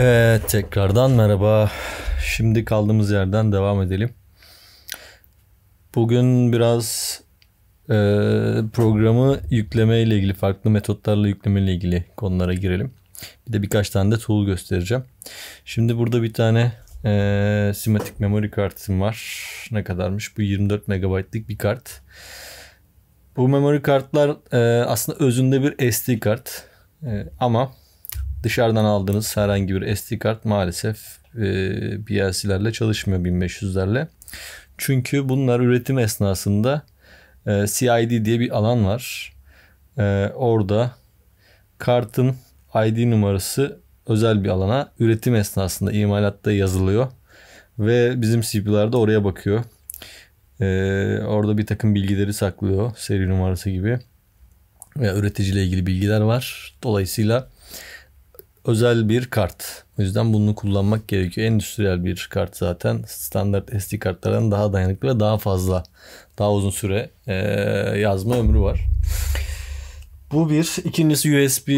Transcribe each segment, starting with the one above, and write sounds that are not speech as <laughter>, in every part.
Evet tekrardan merhaba. Şimdi kaldığımız yerden devam edelim. Bugün biraz e, programı yükleme ile ilgili farklı metotlarla yükleme ile ilgili konulara girelim. Bir de birkaç tane de tool göstereceğim. Şimdi burada bir tane e, simatik memory kartım var. Ne kadarmış? Bu 24 megabaytlık bir kart. Bu memory kartlar e, aslında özünde bir SD kart. E, ama Dışarıdan aldığınız herhangi bir SD kart maalesef e, BLC'lerle çalışmıyor 1500'lerle. Çünkü bunlar üretim esnasında e, CID diye bir alan var. E, orada kartın ID numarası özel bir alana üretim esnasında imalatta yazılıyor. Ve bizim CPU'lar da oraya bakıyor. Ee, orada bir takım bilgileri saklıyor. Seri numarası gibi. Ve üreticiyle ilgili bilgiler var. Dolayısıyla özel bir kart. O yüzden bunu kullanmak gerekiyor. Endüstriyel bir kart zaten standart SD kartlardan daha dayanıklı ve daha fazla, daha uzun süre e, yazma ömrü var. Bu bir. ikincisi USB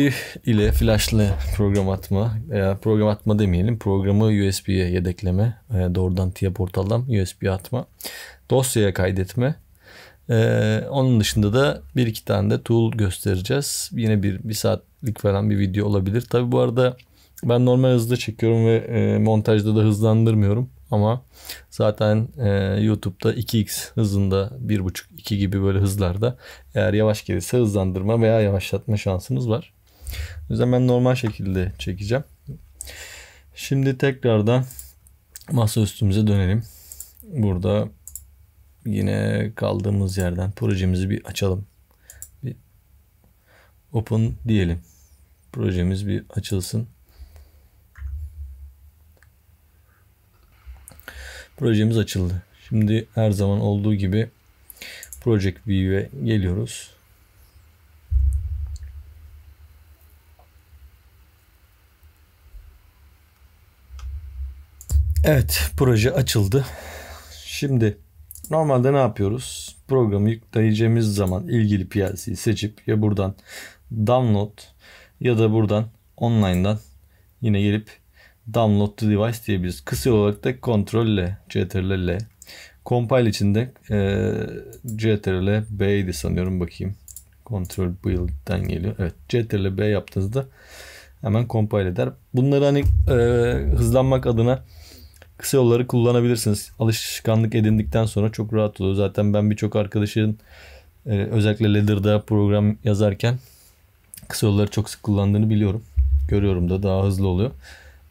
ile flashlı program atma. E, program atma demeyelim. Programı USB'ye yedekleme. E, doğrudan TIA portaldan USB atma. Dosyaya kaydetme. Ee, onun dışında da bir iki tane de tool göstereceğiz. Yine bir, bir saatlik falan bir video olabilir. Tabi bu arada ben normal hızda çekiyorum ve e, montajda da hızlandırmıyorum. Ama zaten e, YouTube'da 2x hızında 1.5-2 gibi böyle hızlarda eğer yavaş gelirse hızlandırma veya yavaşlatma şansımız var. O yüzden ben normal şekilde çekeceğim. Şimdi tekrardan masa üstümüze dönelim. Burada yine kaldığımız yerden projemizi bir açalım. Bir open diyelim. Projemiz bir açılsın. Projemiz açıldı. Şimdi her zaman olduğu gibi Project View'e geliyoruz. Evet, proje açıldı. Şimdi Normalde ne yapıyoruz? Programı yükleyeceğimiz zaman ilgili PLC'yi seçip ya buradan download ya da buradan online'dan yine gelip download to device diyebiliriz. Kısa olarak da Ctrl L, Ctrl Compile içinde e, Ctrl B'ydi sanıyorum bakayım. Ctrl build'den geliyor. Evet Ctrl B yaptığınızda hemen compile eder. Bunları hani e, hızlanmak adına kısa yolları kullanabilirsiniz. Alışkanlık edindikten sonra çok rahat oluyor. Zaten ben birçok arkadaşın e, özellikle Ladder'da program yazarken kısa yolları çok sık kullandığını biliyorum. Görüyorum da daha hızlı oluyor.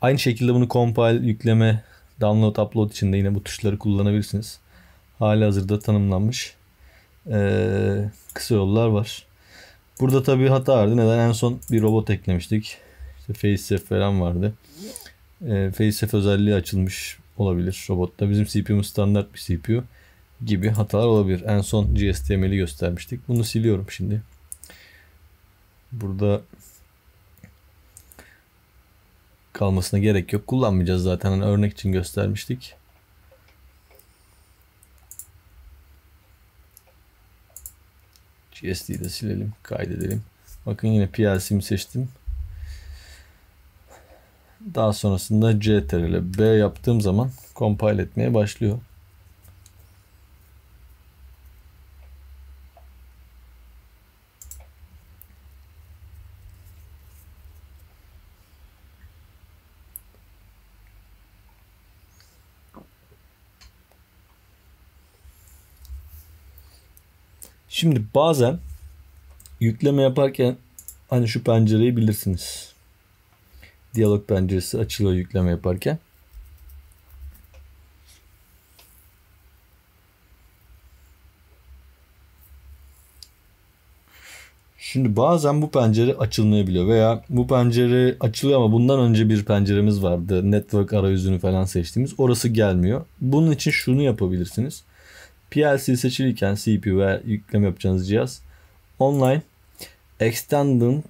Aynı şekilde bunu compile, yükleme, download, upload için de yine bu tuşları kullanabilirsiniz. Hali hazırda tanımlanmış ee, kısa yollar var. Burada tabii hata vardı. Neden? En son bir robot eklemiştik. İşte FaceSafe falan vardı. Ee, FaceSafe özelliği açılmış olabilir robotta. Bizim CPU'muz standart bir CPU gibi hatalar olabilir. En son GSTML'i göstermiştik. Bunu siliyorum şimdi. Burada kalmasına gerek yok. Kullanmayacağız zaten. Hani örnek için göstermiştik. GSD'yi de silelim. Kaydedelim. Bakın yine PLC'mi seçtim. Daha sonrasında CTRL B yaptığım zaman compile etmeye başlıyor. Şimdi bazen yükleme yaparken hani şu pencereyi bilirsiniz. Diyalog penceresi açılıyor yükleme yaparken. Şimdi bazen bu pencere açılmayabiliyor veya bu pencere açılıyor ama bundan önce bir penceremiz vardı. Network arayüzünü falan seçtiğimiz. Orası gelmiyor. Bunun için şunu yapabilirsiniz. PLC seçilirken CPU ve yükleme yapacağınız cihaz online extended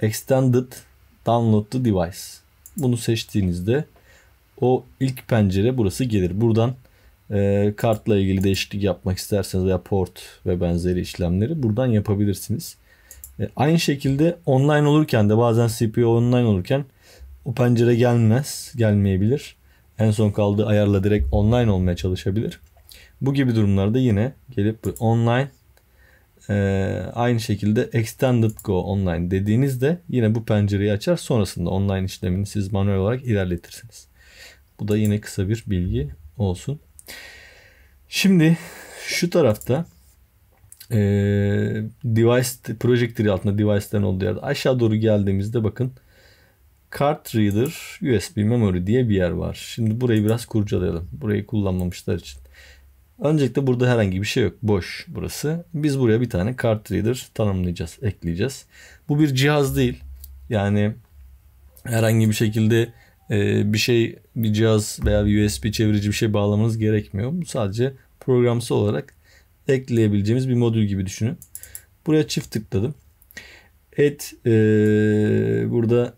extended Download the device. Bunu seçtiğinizde o ilk pencere burası gelir. Buradan e, kartla ilgili değişiklik yapmak isterseniz veya port ve benzeri işlemleri buradan yapabilirsiniz. E, aynı şekilde online olurken de bazen CPU online olurken o pencere gelmez, gelmeyebilir. En son kaldığı ayarla direkt online olmaya çalışabilir. Bu gibi durumlarda yine gelip online e, aynı şekilde Extended Go Online dediğinizde yine bu pencereyi açar. Sonrasında online işlemini siz manuel olarak ilerletirsiniz. Bu da yine kısa bir bilgi olsun. Şimdi şu tarafta e, device projektörü altında device'lerin olduğu yerde aşağı doğru geldiğimizde bakın Card Reader USB Memory diye bir yer var. Şimdi burayı biraz kurcalayalım. Burayı kullanmamışlar için. Öncelikle burada herhangi bir şey yok. Boş burası. Biz buraya bir tane kart reader tanımlayacağız, ekleyeceğiz. Bu bir cihaz değil. Yani herhangi bir şekilde e, bir şey, bir cihaz veya bir USB çevirici bir şey bağlamanız gerekmiyor. Bu sadece programsı olarak ekleyebileceğimiz bir modül gibi düşünün. Buraya çift tıkladım. Et e, burada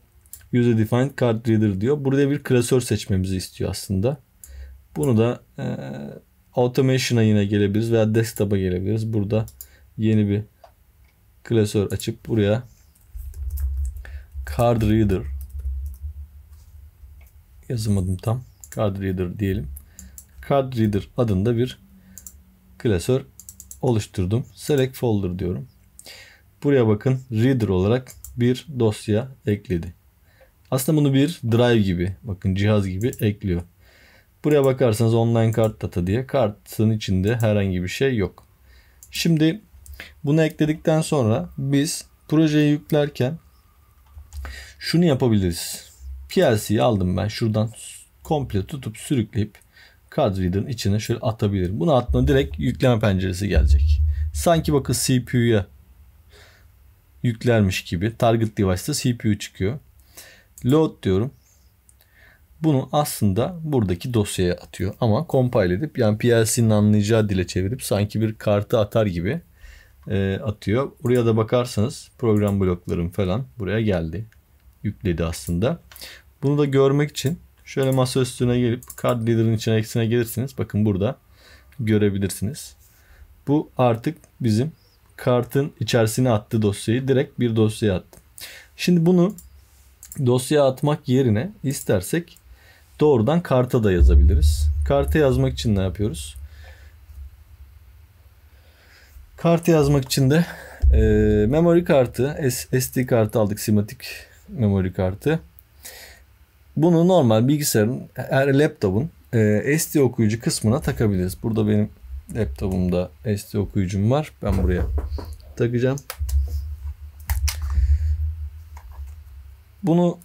User Defined Card Reader diyor. Burada bir klasör seçmemizi istiyor aslında. Bunu da e, Automation'a yine gelebiliriz veya desktop'a gelebiliriz. Burada yeni bir klasör açıp buraya card reader yazamadım tam. Card reader diyelim. Card reader adında bir klasör oluşturdum. Select folder diyorum. Buraya bakın reader olarak bir dosya ekledi. Aslında bunu bir drive gibi bakın cihaz gibi ekliyor. Buraya bakarsanız online kart data diye kartın içinde herhangi bir şey yok. Şimdi bunu ekledikten sonra biz projeyi yüklerken şunu yapabiliriz. PLC'yi aldım ben şuradan komple tutup sürükleyip card reader'ın içine şöyle atabilirim. Bunu attığında direkt yükleme penceresi gelecek. Sanki bakın CPU'ya yüklermiş gibi target device'da CPU çıkıyor. Load diyorum bunu aslında buradaki dosyaya atıyor. Ama compile edip yani PLC'nin anlayacağı dile çevirip sanki bir kartı atar gibi e, atıyor. Buraya da bakarsanız program blokların falan buraya geldi. Yükledi aslında. Bunu da görmek için şöyle masa üstüne gelip card leader'ın içine eksine gelirsiniz. Bakın burada görebilirsiniz. Bu artık bizim kartın içerisine attığı dosyayı direkt bir dosyaya attı. Şimdi bunu dosyaya atmak yerine istersek doğrudan karta da yazabiliriz. Karta yazmak için ne yapıyoruz? Kartı yazmak için de e, memory kartı, SD kartı aldık, simatik memory kartı. Bunu normal bilgisayarın, her laptopun e, SD okuyucu kısmına takabiliriz. Burada benim laptopumda SD okuyucum var. Ben buraya takacağım. Bunu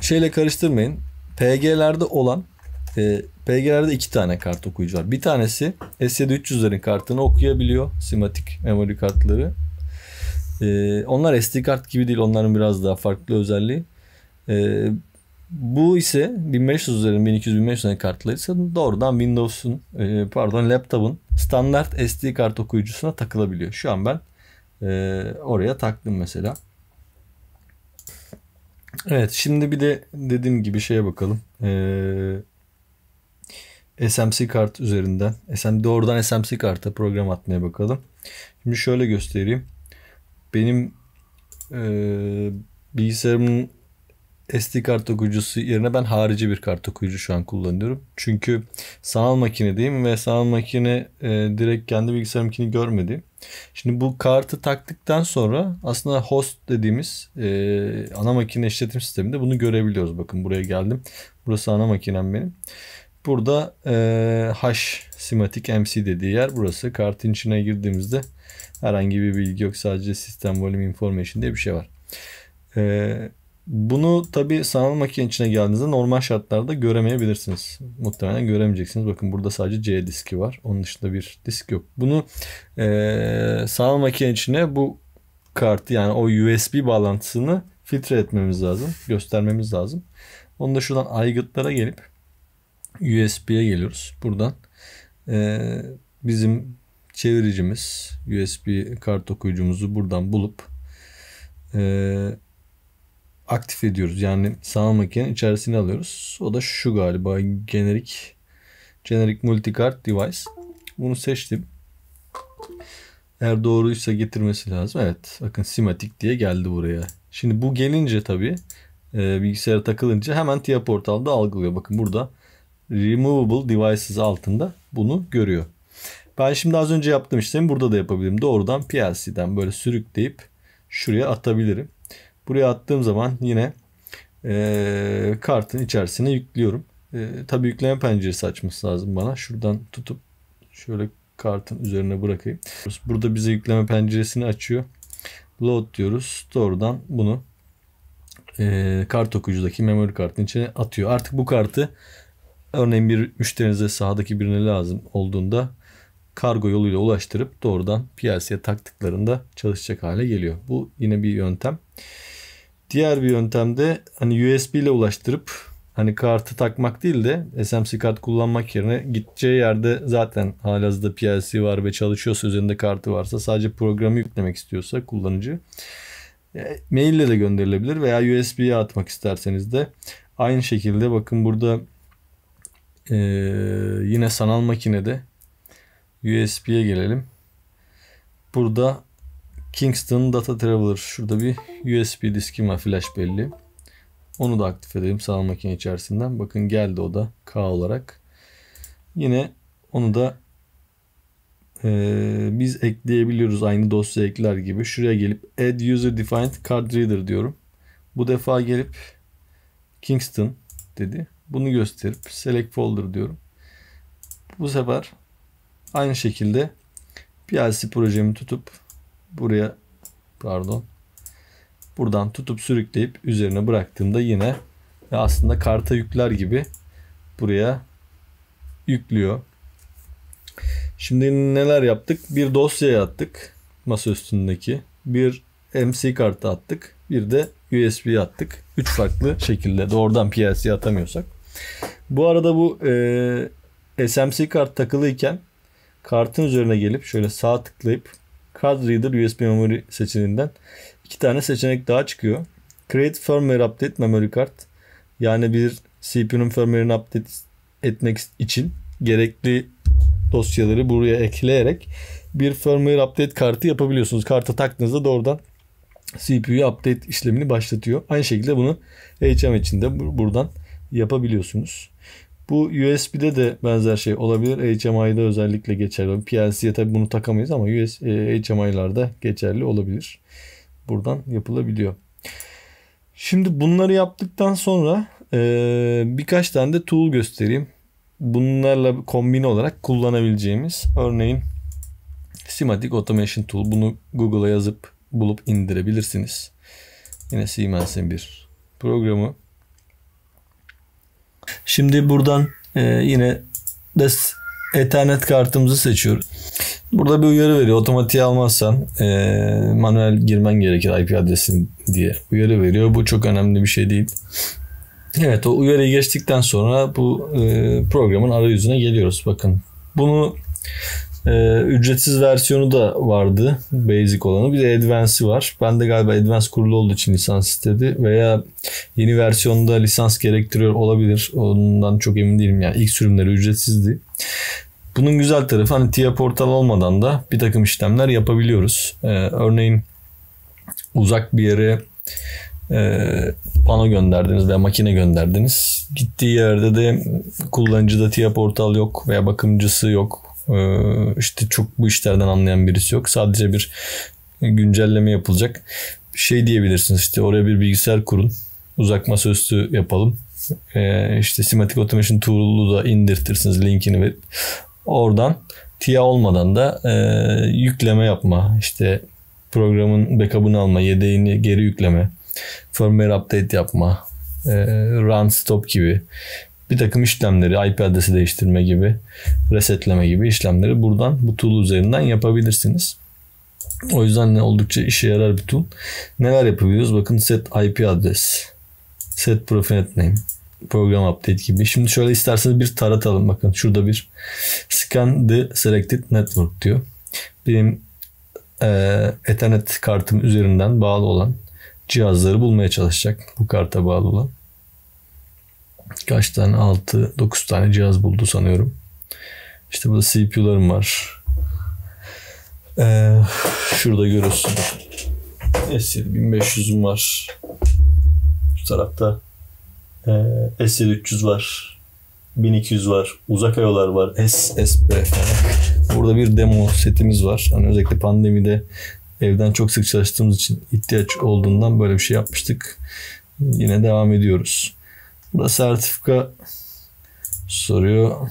şeyle karıştırmayın. PG'lerde olan e, PG'lerde iki tane kart okuyucu var. Bir tanesi s 300lerin kartını okuyabiliyor. Simatik memory kartları. E, onlar SD kart gibi değil. Onların biraz daha farklı özelliği. E, bu ise 1500'lerin 1200-1500'lerin kartları ise doğrudan Windows'un e, pardon laptop'un standart SD kart okuyucusuna takılabiliyor. Şu an ben e, oraya taktım mesela. Evet şimdi bir de dediğim gibi şeye bakalım. Ee, SMC kart üzerinden. SM, doğrudan SMC karta program atmaya bakalım. Şimdi şöyle göstereyim. Benim e, bilgisayarımın SD kart okuyucusu yerine ben harici bir kart okuyucu şu an kullanıyorum. Çünkü sanal makine diyeyim ve sanal makine e, direkt kendi bilgisayarımkini görmedi. Şimdi bu kartı taktıktan sonra aslında host dediğimiz e, ana makine işletim sisteminde bunu görebiliyoruz. Bakın buraya geldim. Burası ana makinem benim. Burada e, H simatik MC dediği yer burası. Kartın içine girdiğimizde herhangi bir bilgi yok. Sadece sistem volume information diye bir şey var. Eee bunu tabi sanal makine içine geldiğinizde normal şartlarda göremeyebilirsiniz. Muhtemelen göremeyeceksiniz. Bakın burada sadece C diski var. Onun dışında bir disk yok. Bunu e, sanal makine içine bu kartı yani o USB bağlantısını filtre etmemiz lazım. Göstermemiz lazım. Onu da şuradan aygıtlara gelip USB'ye geliyoruz. Buradan e, bizim çeviricimiz USB kart okuyucumuzu buradan bulup eee aktif ediyoruz. Yani sağ makinenin içerisine alıyoruz. O da şu galiba generik generic multicard device. Bunu seçtim. Eğer doğruysa getirmesi lazım. Evet. Bakın simatik diye geldi buraya. Şimdi bu gelince tabii e, bilgisayara takılınca hemen TIA portalda algılıyor. Bakın burada removable devices altında bunu görüyor. Ben şimdi az önce yaptığım işlemi burada da yapabilirim. Doğrudan PLC'den böyle sürükleyip şuraya atabilirim. Buraya attığım zaman yine e, kartın içerisine yüklüyorum. E, tabii yükleme penceresi açması lazım bana. Şuradan tutup şöyle kartın üzerine bırakayım. Burada bize yükleme penceresini açıyor. Load diyoruz. Doğrudan bunu e, kart okuyucudaki memory kartın içine atıyor. Artık bu kartı örneğin bir müşterinize sahadaki birine lazım olduğunda kargo yoluyla ulaştırıp doğrudan piyasaya taktıklarında çalışacak hale geliyor. Bu yine bir yöntem. Diğer bir yöntemde hani USB ile ulaştırıp hani kartı takmak değil de SMC kart kullanmak yerine gideceği yerde zaten halihazırda PLC var ve çalışıyorsa üzerinde kartı varsa sadece programı yüklemek istiyorsa kullanıcı e, mail ile de gönderilebilir veya USB'ye atmak isterseniz de aynı şekilde bakın burada e, yine sanal makinede USB'ye gelelim. Burada Kingston Data Traveler. Şurada bir USB diskim var flash belli. Onu da aktif edelim sanal makine içerisinden. Bakın geldi o da K olarak. Yine onu da e, biz ekleyebiliyoruz aynı dosya ekler gibi. Şuraya gelip Add User Defined Card Reader diyorum. Bu defa gelip Kingston dedi. Bunu gösterip Select Folder diyorum. Bu sefer aynı şekilde PLC projemi tutup buraya pardon buradan tutup sürükleyip üzerine bıraktığımda yine aslında karta yükler gibi buraya yüklüyor. Şimdi neler yaptık? Bir dosyaya attık masa üstündeki. Bir MC kartı attık. Bir de USB attık. Üç farklı şekilde doğrudan PLC'ye atamıyorsak. Bu arada bu e, SMC kart takılıyken kartın üzerine gelip şöyle sağ tıklayıp Card Reader USB Memory seçeneğinden iki tane seçenek daha çıkıyor. Create Firmware Update Memory Card. Yani bir CPU'nun firmware'ını update etmek için gerekli dosyaları buraya ekleyerek bir firmware update kartı yapabiliyorsunuz. Kartı taktığınızda doğrudan CPU'yu update işlemini başlatıyor. Aynı şekilde bunu HM için de buradan yapabiliyorsunuz. Bu USB'de de benzer şey olabilir. HMI'de özellikle geçerli. PLC'ye tabi bunu takamayız ama US, e, HMI'larda geçerli olabilir. Buradan yapılabiliyor. Şimdi bunları yaptıktan sonra e, birkaç tane de tool göstereyim. Bunlarla kombine olarak kullanabileceğimiz örneğin Simatic Automation Tool. Bunu Google'a yazıp bulup indirebilirsiniz. Yine Siemens'in bir programı. Şimdi buradan e, yine des Ethernet kartımızı seçiyoruz. Burada bir uyarı veriyor. Otomatik almazsan e, manuel girmen gerekir IP adresin diye uyarı veriyor. Bu çok önemli bir şey değil. Evet o uyarıyı geçtikten sonra bu e, programın arayüzüne geliyoruz. Bakın bunu ee, ücretsiz versiyonu da vardı. Basic olanı. Bir de Advance'i var. Ben de galiba Advance kurulu olduğu için lisans istedi. Veya yeni versiyonda lisans gerektiriyor olabilir. Ondan çok emin değilim. Yani ilk sürümleri ücretsizdi. Bunun güzel tarafı hani TIA portal olmadan da bir takım işlemler yapabiliyoruz. Ee, örneğin uzak bir yere e, pano gönderdiniz veya makine gönderdiniz. Gittiği yerde de kullanıcıda TIA portal yok veya bakımcısı yok ee, işte çok bu işlerden anlayan birisi yok. Sadece bir güncelleme yapılacak. Şey diyebilirsiniz işte oraya bir bilgisayar kurun. Uzak masaüstü yapalım. Ee, işte Simatic Automation Tool'u da indirtirsiniz linkini ve Oradan TIA olmadan da e, yükleme yapma. işte programın backup'ını alma, yedeğini geri yükleme, firmware update yapma, e, run stop gibi bir takım işlemleri, IP adresi değiştirme gibi, resetleme gibi işlemleri buradan bu tool üzerinden yapabilirsiniz. O yüzden ne oldukça işe yarar bir tool. Neler yapabiliyoruz? Bakın set IP adres, set profinet name, program update gibi. Şimdi şöyle isterseniz bir taratalım. Bakın şurada bir scan the selected network diyor. Benim e, Ethernet kartım üzerinden bağlı olan cihazları bulmaya çalışacak. Bu karta bağlı olan kaç tane 6 9 tane cihaz buldu sanıyorum. İşte burada CPU'larım var. Ee, şurada görüyorsun. S7500'üm 7 var. Şu tarafta e, s 300 var. 1200 var. Uzak ayolar var. S, falan. Burada bir demo setimiz var. Hani özellikle pandemide evden çok sık çalıştığımız için ihtiyaç olduğundan böyle bir şey yapmıştık. Yine devam ediyoruz. Bu da sertifika soruyor.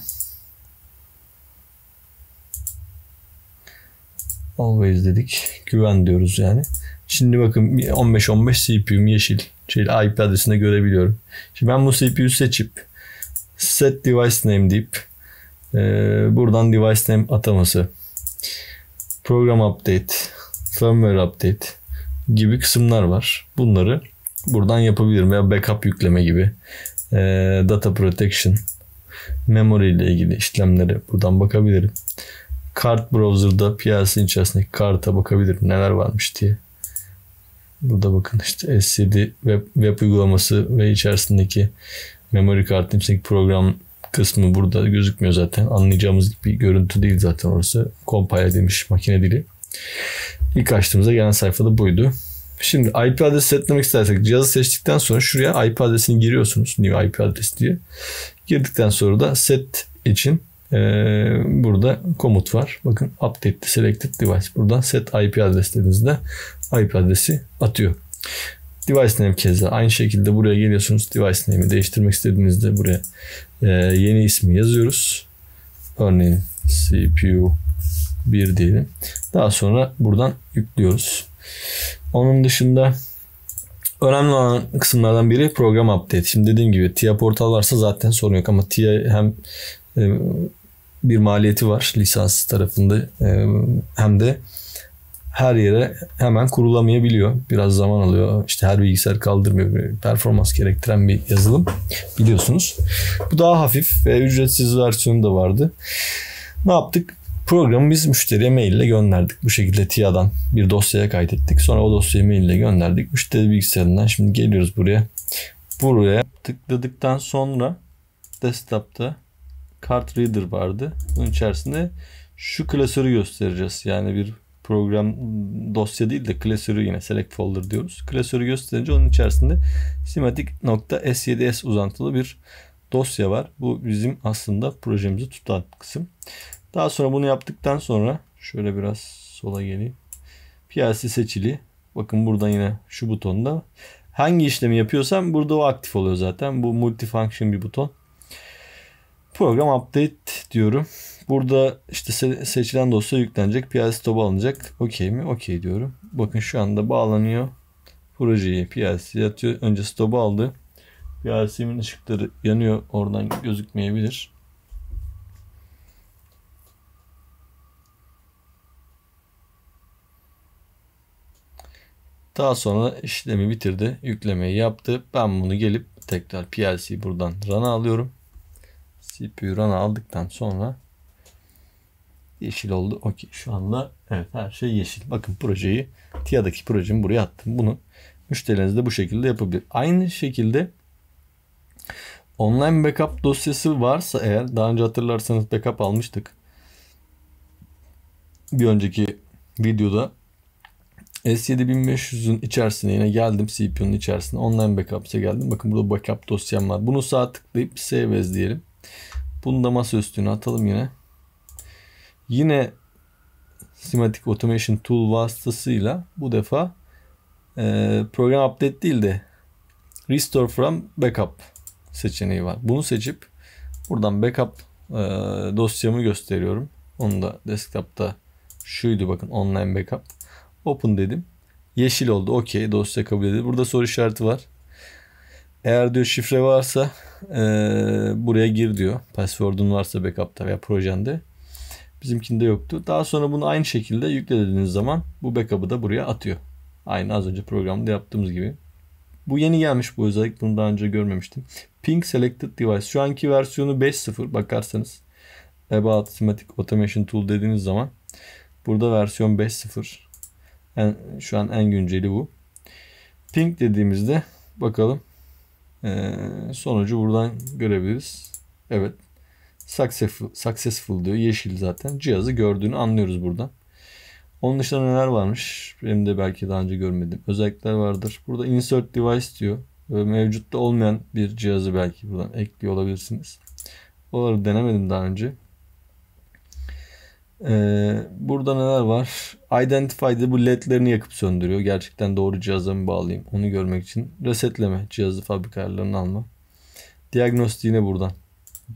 Always dedik. Güven diyoruz yani. Şimdi bakın 15-15 CPU'm yeşil. Şey, IP adresinde görebiliyorum. Şimdi ben bu CPU'yu seçip set device name deyip e, buradan device name ataması program update firmware update gibi kısımlar var. Bunları buradan yapabilirim veya backup yükleme gibi e, data protection, memory ile ilgili işlemlere buradan bakabilirim. Kart browser'da piyasanın içerisindeki karta bakabilirim neler varmış diye. Burada bakın işte SCD web, web uygulaması ve içerisindeki memory kartın içindeki program kısmı burada gözükmüyor zaten. Anlayacağımız bir görüntü değil zaten orası. Compile demiş makine dili. İlk açtığımızda gelen sayfada buydu. Şimdi IP adresi setlemek istersek cihazı seçtikten sonra şuraya IP adresini giriyorsunuz. New IP adres diye. Girdikten sonra da set için e, burada komut var. Bakın update selected device. Buradan set IP adres dediğinizde IP adresi atıyor. Device name keza. Aynı şekilde buraya geliyorsunuz. Device name'i değiştirmek istediğinizde buraya e, yeni ismi yazıyoruz. Örneğin CPU 1 diyelim. Daha sonra buradan yüklüyoruz. Onun dışında önemli olan kısımlardan biri program update. Şimdi dediğim gibi TIA portal varsa zaten sorun yok ama TIA hem e, bir maliyeti var lisans tarafında e, hem de her yere hemen kurulamayabiliyor. Biraz zaman alıyor. İşte her bilgisayar kaldırmıyor. performans gerektiren bir yazılım biliyorsunuz. Bu daha hafif ve ücretsiz versiyonu da vardı. Ne yaptık? Programı biz müşteriye mail ile gönderdik. Bu şekilde TIA'dan bir dosyaya kaydettik. Sonra o dosyayı mail ile gönderdik. Müşteri bilgisayarından şimdi geliyoruz buraya. Buraya tıkladıktan sonra desktop'ta card reader vardı. Bunun içerisinde şu klasörü göstereceğiz. Yani bir program dosya değil de klasörü yine select folder diyoruz. Klasörü gösterince onun içerisinde simatik.s7s uzantılı bir dosya var. Bu bizim aslında projemizi tutan kısım. Daha sonra bunu yaptıktan sonra şöyle biraz sola geleyim. PLC seçili. Bakın buradan yine şu butonda hangi işlemi yapıyorsam burada o aktif oluyor zaten. Bu multifunction bir buton. Program update diyorum. Burada işte seçilen dosya yüklenecek. PLC topu alınacak. Okey mi? Okey diyorum. Bakın şu anda bağlanıyor. Projeyi PLC'ye atıyor. Önce stopu aldı. PLC'min ışıkları yanıyor. Oradan gözükmeyebilir. Daha sonra işlemi bitirdi. Yüklemeyi yaptı. Ben bunu gelip tekrar PLC buradan rana alıyorum. CPU rana aldıktan sonra yeşil oldu. Okey şu anda evet her şey yeşil. Bakın projeyi TIA'daki projemi buraya attım. Bunu müşterileriniz de bu şekilde yapabilir. Aynı şekilde online backup dosyası varsa eğer daha önce hatırlarsanız backup almıştık. Bir önceki videoda S7500'ün içerisine yine geldim CPU'nun içerisine online backups'a geldim. Bakın burada backup dosyam var. Bunu sağ tıklayıp save as diyelim. Bunu da masa üstüne atalım yine. Yine Simatic Automation Tool vasıtasıyla bu defa e, program update değil de Restore from Backup seçeneği var. Bunu seçip buradan backup e, dosyamı gösteriyorum. Onu da desktop'ta şuydu bakın online backup. Open dedim. Yeşil oldu. Okey dosya kabul edildi. Burada soru işareti var. Eğer diyor şifre varsa e, buraya gir diyor. Password'un varsa backup'ta veya projende. Bizimkinde yoktu. Daha sonra bunu aynı şekilde yüklediğiniz zaman bu backup'ı da buraya atıyor. Aynı az önce programda yaptığımız gibi. Bu yeni gelmiş bu özellik. Bunu daha önce görmemiştim. Pink Selected Device. Şu anki versiyonu 5.0 bakarsanız. About Automatic Automation Tool dediğiniz zaman. Burada versiyon 5.0. En, şu an en günceli bu. Pink dediğimizde bakalım ee, sonucu buradan görebiliriz. Evet. Successful, successful diyor. Yeşil zaten. Cihazı gördüğünü anlıyoruz buradan. Onun dışında neler varmış? Benim de belki daha önce görmedim. Özellikler vardır. Burada insert device diyor. Mevcutta olmayan bir cihazı belki buradan ekliyor olabilirsiniz. Oraları denemedim daha önce. Ee, burada neler var? Identify'de bu ledlerini yakıp söndürüyor. Gerçekten doğru cihaza mı bağlayayım? Onu görmek için. Resetleme. Cihazı fabrika alma. Diagnostiğine buradan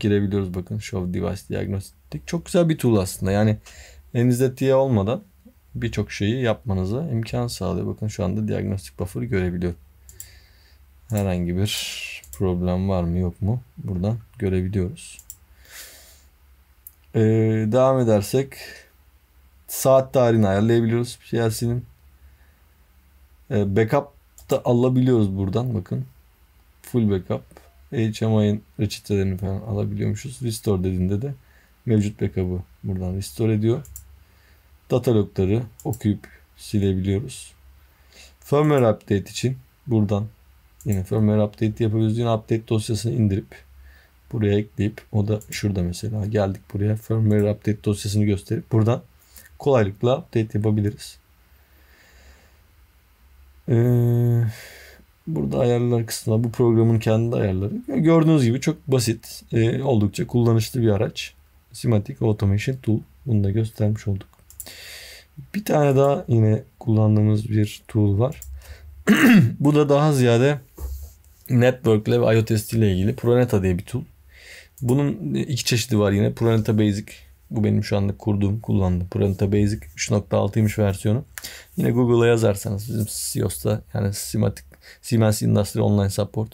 girebiliyoruz bakın. Show device diagnostik. Çok güzel bir tool aslında. Yani elinizde TIA olmadan birçok şeyi yapmanıza imkan sağlıyor. Bakın şu anda diagnostik buffer'ı görebiliyor. Herhangi bir problem var mı yok mu buradan görebiliyoruz. Ee, devam edersek saat tarihini ayarlayabiliyoruz Chelsea'nin. Ee, backup da alabiliyoruz buradan bakın. Full backup. HMI'nin reçetelerini falan alabiliyormuşuz. Restore dediğinde de mevcut backup'ı buradan restore ediyor. Data log'ları okuyup silebiliyoruz. Firmware update için buradan yine firmware update yapabiliyoruz. Yine update dosyasını indirip buraya ekleyip o da şurada mesela geldik buraya firmware update dosyasını gösterip buradan kolaylıkla update yapabiliriz. Ee, burada ayarlar kısmında bu programın kendi ayarları. Gördüğünüz gibi çok basit, e, oldukça kullanışlı bir araç. Simatic Automation Tool. Bunu da göstermiş olduk. Bir tane daha yine kullandığımız bir tool var. <clears throat> bu da daha ziyade network ile ve IoT ile ilgili Proneta diye bir tool. Bunun iki çeşidi var yine. Pranita Basic. Bu benim şu anda kurduğum, kullandığım Pranita Basic 3.6'ymış versiyonu. Yine Google'a yazarsanız bizim Sios'ta e yani Simatic, Siemens Industry Online Support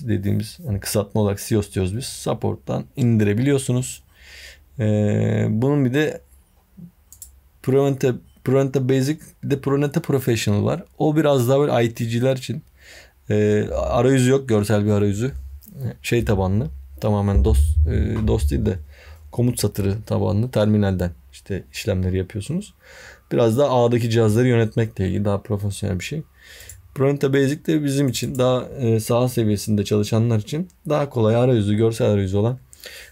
dediğimiz hani kısaltma olarak Sios e diyoruz biz. Support'tan indirebiliyorsunuz. Ee, bunun bir de Proneta, Proneta Basic bir de Proneta Professional var. O biraz daha böyle IT'ciler için. Ee, arayüzü yok görsel bir arayüzü. Şey tabanlı tamamen dost e, DOS değil de komut satırı tabanlı terminalden işte işlemleri yapıyorsunuz. Biraz da ağdaki cihazları yönetmekle ilgili daha profesyonel bir şey. Pronita Basic de bizim için daha e, saha seviyesinde çalışanlar için daha kolay arayüzü, görsel arayüzü olan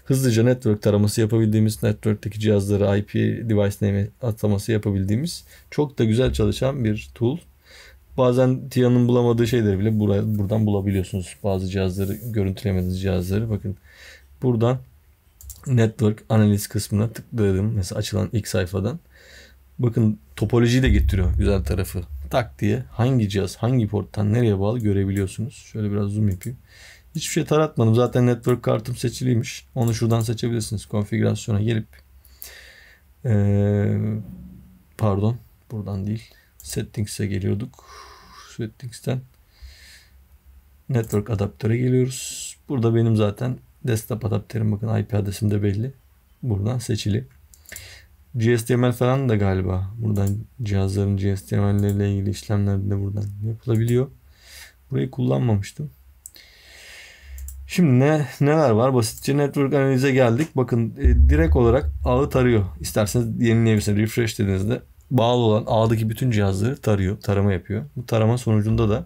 hızlıca network taraması yapabildiğimiz, network'teki cihazları IP device name ataması yapabildiğimiz çok da güzel çalışan bir tool. Bazen Tia'nın bulamadığı şeyleri bile buraya, buradan bulabiliyorsunuz. Bazı cihazları, görüntülemediğiniz cihazları. Bakın buradan network analiz kısmına tıkladım. Mesela açılan ilk sayfadan. Bakın topolojiyi de getiriyor güzel tarafı. Tak diye hangi cihaz, hangi porttan nereye bağlı görebiliyorsunuz. Şöyle biraz zoom yapayım. Hiçbir şey taratmadım. Zaten network kartım seçiliymiş. Onu şuradan seçebilirsiniz. Konfigürasyona gelip ee, pardon buradan değil. Settings'e geliyorduk. Settings'ten Network adaptöre geliyoruz. Burada benim zaten desktop adapterim bakın IP adresim de belli. Buradan seçili. GSDML falan da galiba buradan cihazların GSDML'leriyle ilgili işlemler de buradan yapılabiliyor. Burayı kullanmamıştım. Şimdi ne neler var? Basitçe network analize geldik. Bakın e, direkt olarak ağı tarıyor. İsterseniz yenileyebilirsiniz. Refresh dediğinizde bağlı olan ağdaki bütün cihazları tarıyor, tarama yapıyor. Bu tarama sonucunda da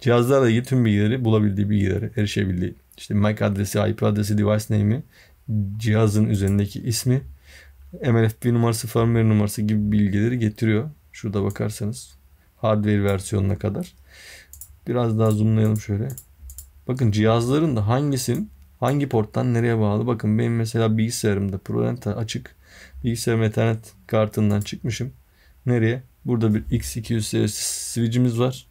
cihazlarla ilgili tüm bilgileri bulabildiği bilgileri erişebildiği işte MAC adresi, IP adresi, device name'i, cihazın üzerindeki ismi, MLFP numarası, firmware numarası gibi bilgileri getiriyor. Şurada bakarsanız hardware versiyonuna kadar. Biraz daha zoomlayalım şöyle. Bakın cihazların da hangisinin hangi porttan nereye bağlı? Bakın benim mesela bilgisayarımda ProRenta açık. Bilgisayar metanet kartından çıkmışım. Nereye? Burada bir X200 serisi switch'imiz var.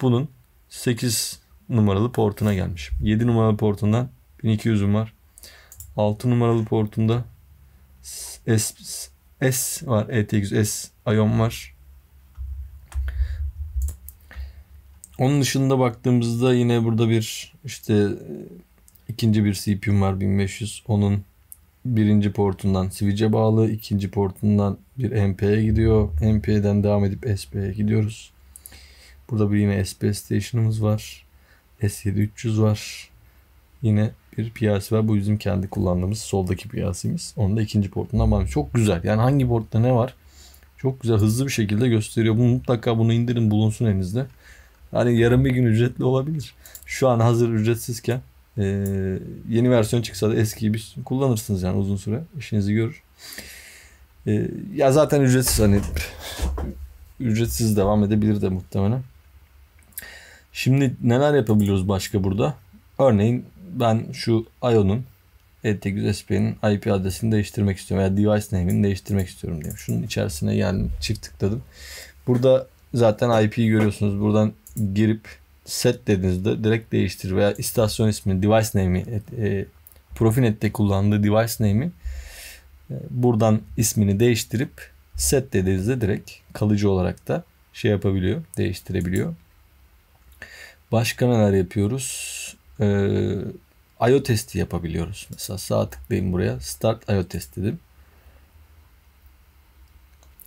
Bunun 8 numaralı portuna gelmişim. 7 numaralı portundan 1200'üm var. 6 numaralı portunda S, S var. ET200S Ion var. Onun dışında baktığımızda yine burada bir işte ikinci bir CPU'm var 1500. Onun birinci portundan switch'e bağlı. ikinci portundan bir MP'ye gidiyor. MP'den devam edip SP'ye gidiyoruz. Burada bir yine SP station'ımız var. S7300 var. Yine bir piyasi var. Bu bizim kendi kullandığımız soldaki piyasimiz. Onu da ikinci portundan bağlı. Çok güzel. Yani hangi portta ne var? Çok güzel hızlı bir şekilde gösteriyor. Bunu mutlaka bunu indirin bulunsun elinizde. Hani yarın bir gün ücretli olabilir. Şu an hazır ücretsizken ee, yeni versiyon çıksa da eskiyi bir kullanırsınız yani uzun süre. işinizi görür. Ee, ya zaten ücretsiz hani ücretsiz devam edebilir de muhtemelen. Şimdi neler yapabiliyoruz başka burada? Örneğin ben şu IO'nun et spnin IP adresini değiştirmek istiyorum veya device name'ini değiştirmek istiyorum diye. Şunun içerisine geldim, çift tıkladım. Burada zaten IP'yi görüyorsunuz. Buradan girip set dediğinizde direkt değiştir veya istasyon ismi, device name'i, e, e Profinet'te kullandığı device name'i e, buradan ismini değiştirip set dediğinizde direkt kalıcı olarak da şey yapabiliyor, değiştirebiliyor. Başka neler yapıyoruz? Ee, IO testi yapabiliyoruz. Mesela sağ tıklayayım buraya. Start IO test dedim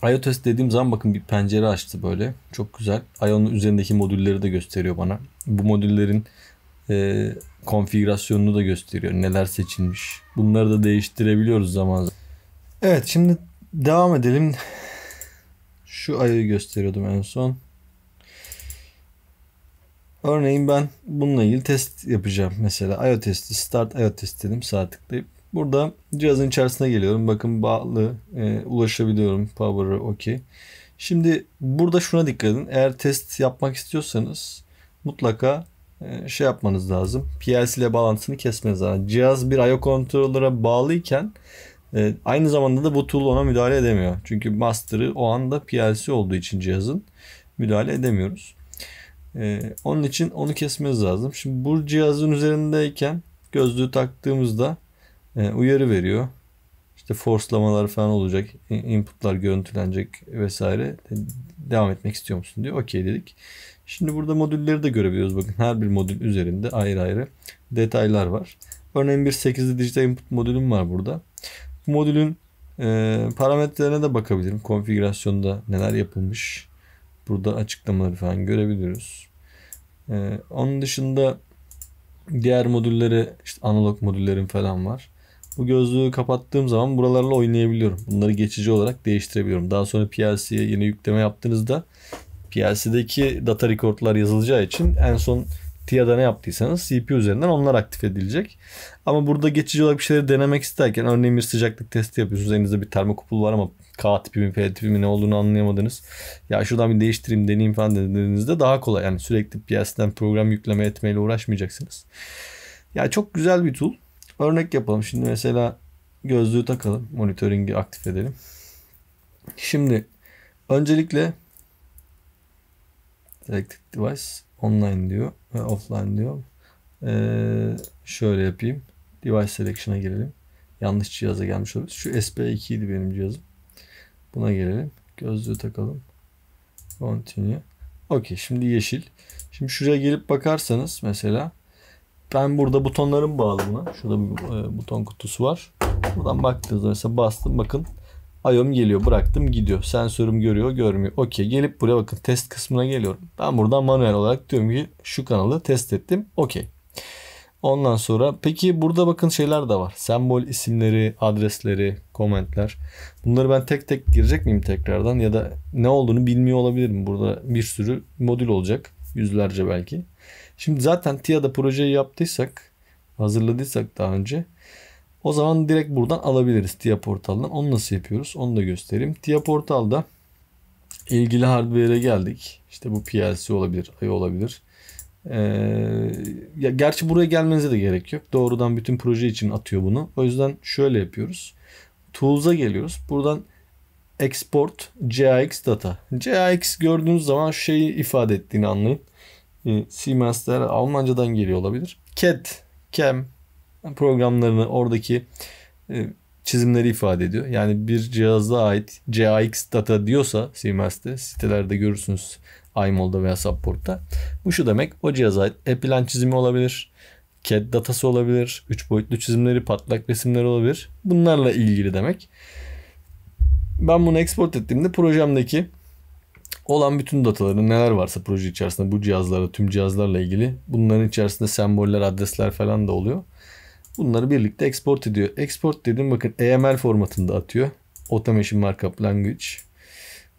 iOS dediğim zaman bakın bir pencere açtı böyle. Çok güzel. iOS'un üzerindeki modülleri de gösteriyor bana. Bu modüllerin e, konfigürasyonunu da gösteriyor. Neler seçilmiş. Bunları da değiştirebiliyoruz zaman zaman. Evet şimdi devam edelim. Şu ayı gösteriyordum en son. Örneğin ben bununla ilgili test yapacağım. Mesela IO testi, start IO test dedim. Sağ tıklayıp Burada cihazın içerisine geliyorum. Bakın bağlı e, ulaşabiliyorum power'ı okey. Şimdi burada şuna dikkat edin. Eğer test yapmak istiyorsanız mutlaka e, şey yapmanız lazım. PLC ile bağlantısını kesmeniz lazım. Cihaz bir IO controller'a bağlıyken e, aynı zamanda da bu tool ona müdahale edemiyor. Çünkü master'ı o anda PLC olduğu için cihazın müdahale edemiyoruz. E, onun için onu kesmeniz lazım. Şimdi bu cihazın üzerindeyken gözlüğü taktığımızda e, uyarı veriyor. İşte forslamalar falan olacak, inputlar görüntülenecek vesaire. E, devam etmek istiyor musun diyor. Okey dedik. Şimdi burada modülleri de görebiliyoruz. Bakın her bir modül üzerinde ayrı ayrı detaylar var. Örneğin bir 8'li dijital input modülüm var burada. Bu modülün e, parametrelerine de bakabilirim. Konfigürasyonda neler yapılmış. Burada açıklamaları falan görebiliyoruz. E, onun dışında diğer modülleri, işte analog modüllerim falan var. Bu gözlüğü kapattığım zaman buralarla oynayabiliyorum. Bunları geçici olarak değiştirebiliyorum. Daha sonra PLC'ye yine yükleme yaptığınızda PLC'deki data record'lar yazılacağı için en son TIA'da ne yaptıysanız CPU üzerinden onlar aktif edilecek. Ama burada geçici olarak bir şeyleri denemek isterken örneğin bir sıcaklık testi yapıyorsunuz. Elinizde bir termokupul var ama K tipi mi P tipi mi ne olduğunu anlayamadınız. Ya şuradan bir değiştireyim deneyeyim falan dediğinizde daha kolay. Yani sürekli PLC'den program yükleme etmeyle uğraşmayacaksınız. Ya çok güzel bir tool. Örnek yapalım. Şimdi mesela gözlüğü takalım. Monitoringi aktif edelim. Şimdi öncelikle Selected Device online diyor ve offline diyor. Ee, şöyle yapayım. Device Selection'a girelim. Yanlış cihaza gelmiş olabilir. Şu SP2 idi benim cihazım. Buna gelelim. Gözlüğü takalım. Continue. Okey. Şimdi yeşil. Şimdi şuraya gelip bakarsanız mesela ben burada butonların bağlamına şurada bir e, buton kutusu var. Buradan baktığınızda mesela bastım bakın ayom geliyor bıraktım gidiyor. Sensörüm görüyor görmüyor. Okey gelip buraya bakın test kısmına geliyorum. Ben buradan manuel olarak diyorum ki şu kanalı test ettim. Okey. Ondan sonra peki burada bakın şeyler de var. Sembol isimleri, adresleri, komentler. Bunları ben tek tek girecek miyim tekrardan ya da ne olduğunu bilmiyor olabilirim. Burada bir sürü modül olacak. Yüzlerce belki. Şimdi zaten TIA'da projeyi yaptıysak, hazırladıysak daha önce o zaman direkt buradan alabiliriz TIA portalından. Onu nasıl yapıyoruz? Onu da göstereyim. TIA portalda ilgili hardware'e geldik. İşte bu PLC olabilir, IO olabilir. Ee, ya gerçi buraya gelmenize de gerek yok. Doğrudan bütün proje için atıyor bunu. O yüzden şöyle yapıyoruz. Tools'a geliyoruz. Buradan export CAX data. CAX gördüğünüz zaman şu şeyi ifade ettiğini anlayın. E, ee, Siemens'ler Almancadan geliyor olabilir. CAD, CAM programlarını oradaki e, çizimleri ifade ediyor. Yani bir cihaza ait CAX data diyorsa Siemens'te sitelerde görürsünüz iMall'da veya Support'ta. Bu şu demek o cihaza ait e-plan çizimi olabilir. CAD datası olabilir. 3 boyutlu çizimleri, patlak resimleri olabilir. Bunlarla ilgili demek. Ben bunu export ettiğimde projemdeki olan bütün dataların neler varsa proje içerisinde bu cihazlara tüm cihazlarla ilgili bunların içerisinde semboller adresler falan da oluyor. Bunları birlikte export ediyor. Export dedim bakın EML formatında atıyor. Automation Markup Language.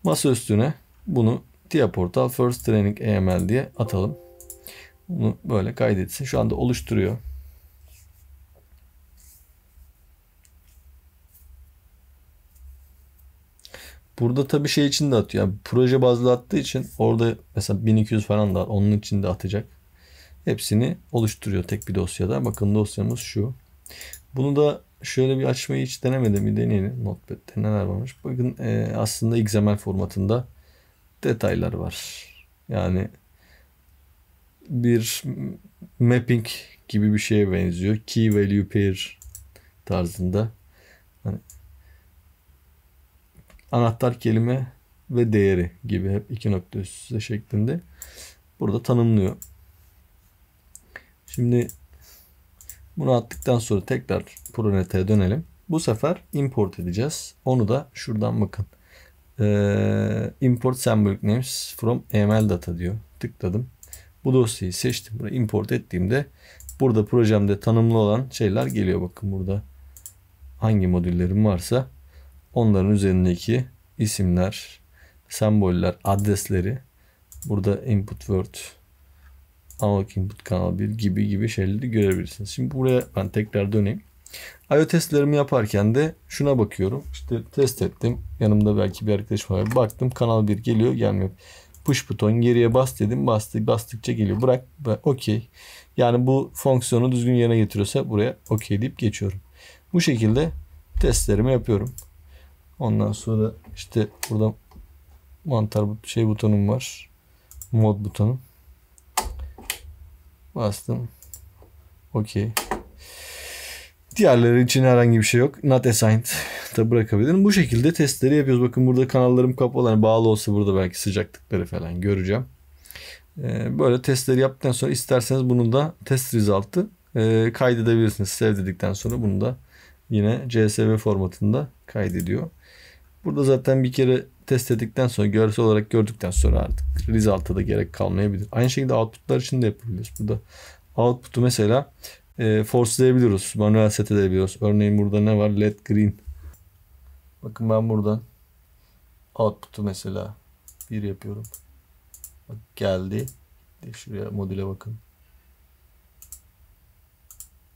Masa üstüne bunu TIA Portal First Training EML diye atalım. Bunu böyle kaydetsin. Şu anda oluşturuyor. Burada tabii şey için de atıyor. Yani proje bazlı attığı için orada mesela 1200 falan da onun için de atacak. Hepsini oluşturuyor tek bir dosyada. Bakın dosyamız şu. Bunu da şöyle bir açmayı hiç denemedim. Bir deneyelim. Notepad'de neler varmış. Bakın e, aslında XML formatında detaylar var. Yani bir mapping gibi bir şeye benziyor. Key value pair tarzında. anahtar kelime ve değeri gibi hep iki nokta üst üste şeklinde burada tanımlıyor. Şimdi bunu attıktan sonra tekrar ProNet'e dönelim. Bu sefer import edeceğiz. Onu da şuradan bakın. Ee, import symbolic names from AML data diyor. Tıkladım. Bu dosyayı seçtim. Buraya import ettiğimde burada projemde tanımlı olan şeyler geliyor. Bakın burada hangi modüllerim varsa onların üzerindeki isimler, semboller, adresleri burada input word analog input kanal 1 gibi gibi şeyleri görebilirsiniz. Şimdi buraya ben tekrar döneyim. IO testlerimi yaparken de şuna bakıyorum. İşte test ettim. Yanımda belki bir arkadaş var. Baktım kanal 1 geliyor gelmiyor. Push buton geriye bas dedim. Bastı, bastıkça geliyor. Bırak. Okey. Yani bu fonksiyonu düzgün yerine getiriyorsa buraya okey deyip geçiyorum. Bu şekilde testlerimi yapıyorum. Ondan sonra işte burada mantar şey butonum var. Mod butonum. Bastım. Okey. Diğerleri için herhangi bir şey yok. Not assigned <laughs> da bırakabilirim. Bu şekilde testleri yapıyoruz. Bakın burada kanallarım kapalı. Yani bağlı olsa burada belki sıcaklıkları falan göreceğim. Ee, böyle testleri yaptıktan sonra isterseniz bunu da test result'ı e, kaydedebilirsiniz. Sev dedikten sonra bunu da yine CSV formatında kaydediyor. Burada zaten bir kere test ettikten sonra görsel olarak gördükten sonra artık result'a da gerek kalmayabilir. Aynı şekilde output'lar için de yapabiliyoruz. Burada output'u mesela e, force'layabiliyoruz. Manuel set edebiliyoruz. Örneğin burada ne var? Led green. Bakın ben buradan output'u mesela bir yapıyorum. Bak geldi. şuraya modüle bakın.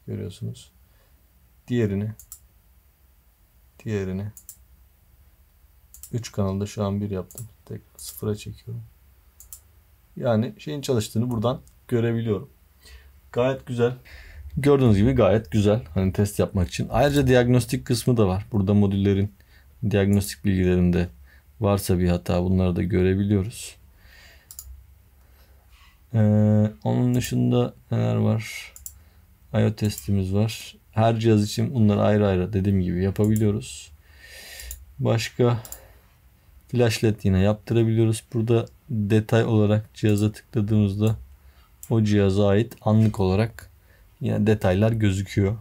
Görüyorsunuz. Diğerini diğerini 3 kanalda şu an 1 yaptım. Tek sıfıra çekiyorum. Yani şeyin çalıştığını buradan görebiliyorum. Gayet güzel. Gördüğünüz gibi gayet güzel. Hani test yapmak için. Ayrıca diagnostik kısmı da var. Burada modüllerin diagnostik bilgilerinde varsa bir hata bunları da görebiliyoruz. Ee, onun dışında neler var? IO testimiz var. Her cihaz için bunları ayrı ayrı dediğim gibi yapabiliyoruz. Başka flashlet yine yaptırabiliyoruz. Burada detay olarak cihaza tıkladığımızda o cihaza ait anlık olarak yine detaylar gözüküyor.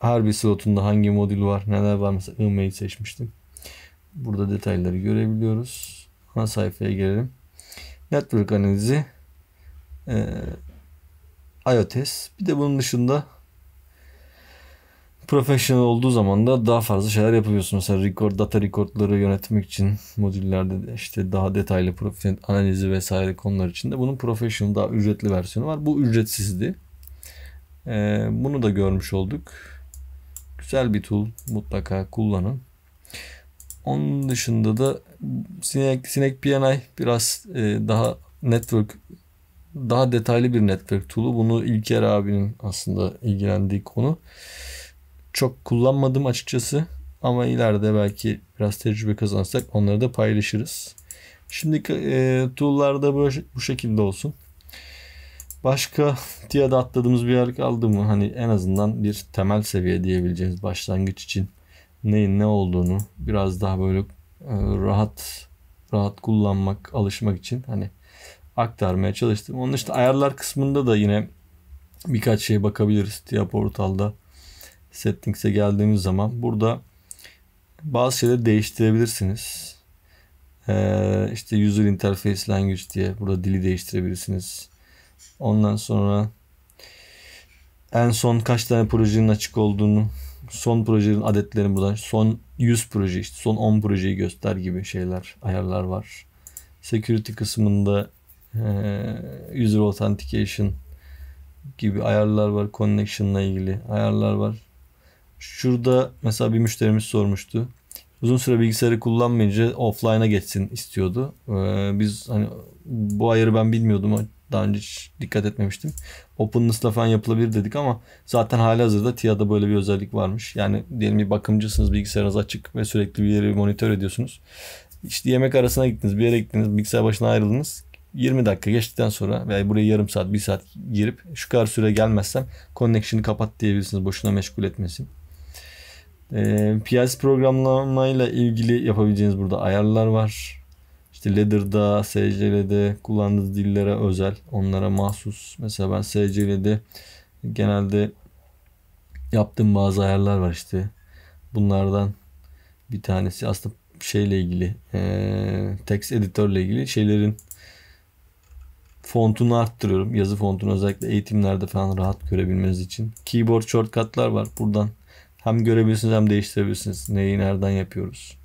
Her bir slotunda hangi modül var, neler var mesela IMEI seçmiştim. Burada detayları görebiliyoruz. Ana sayfaya gelelim. Network analizi, e, IOTS. Bir de bunun dışında Profesyonel olduğu zaman da daha fazla şeyler yapabiliyorsun. Mesela record, data recordları yönetmek için modüllerde işte daha detaylı profil analizi vesaire konular için de bunun profesyonel daha ücretli versiyonu var. Bu ücretsizdi. Ee, bunu da görmüş olduk. Güzel bir tool. Mutlaka kullanın. Onun dışında da Sinek, Sinek PNI biraz e, daha network daha detaylı bir network tool'u. Bunu İlker abinin aslında ilgilendiği konu çok kullanmadım açıkçası. Ama ileride belki biraz tecrübe kazansak onları da paylaşırız. Şimdi e, tool'larda bu, bu şekilde olsun. Başka TIA'da atladığımız bir yer kaldı mı? Hani en azından bir temel seviye diyebileceğimiz başlangıç için neyin ne olduğunu biraz daha böyle e, rahat rahat kullanmak, alışmak için hani aktarmaya çalıştım. Onun işte ayarlar kısmında da yine birkaç şey bakabiliriz TIA portalda Settings'e geldiğimiz zaman burada bazı şeyleri değiştirebilirsiniz. Ee, işte User Interface Language diye burada dili değiştirebilirsiniz. Ondan sonra en son kaç tane projenin açık olduğunu, son projenin adetlerini buradan, son 100 proje, işte son 10 projeyi göster gibi şeyler, ayarlar var. Security kısmında e, User Authentication gibi ayarlar var. Connection'la ilgili ayarlar var. Şurada mesela bir müşterimiz sormuştu. Uzun süre bilgisayarı kullanmayınca offline'a geçsin istiyordu. Ee, biz hani bu ayarı ben bilmiyordum. Daha önce hiç dikkat etmemiştim. Openness'la falan yapılabilir dedik ama zaten hali hazırda TIA'da böyle bir özellik varmış. Yani diyelim bir bakımcısınız bilgisayarınız açık ve sürekli bir yeri monitör ediyorsunuz. İşte yemek arasına gittiniz, bir yere gittiniz, bilgisayar başına ayrıldınız. 20 dakika geçtikten sonra veya buraya yarım saat, bir saat girip şu kadar süre gelmezsem connection'ı kapat diyebilirsiniz. Boşuna meşgul etmesin. E, ee, PLC programlamayla ilgili yapabileceğiniz burada ayarlar var. İşte ladder'da, SCL'de kullandığınız dillere özel, onlara mahsus. Mesela ben SCL'de genelde yaptığım bazı ayarlar var işte. Bunlardan bir tanesi aslında şeyle ilgili, ee, text editörle ilgili şeylerin fontunu arttırıyorum. Yazı fontunu özellikle eğitimlerde falan rahat görebilmeniz için. Keyboard shortcutlar var. Buradan hem görebilirsiniz hem değiştirebilirsiniz. Neyi nereden yapıyoruz.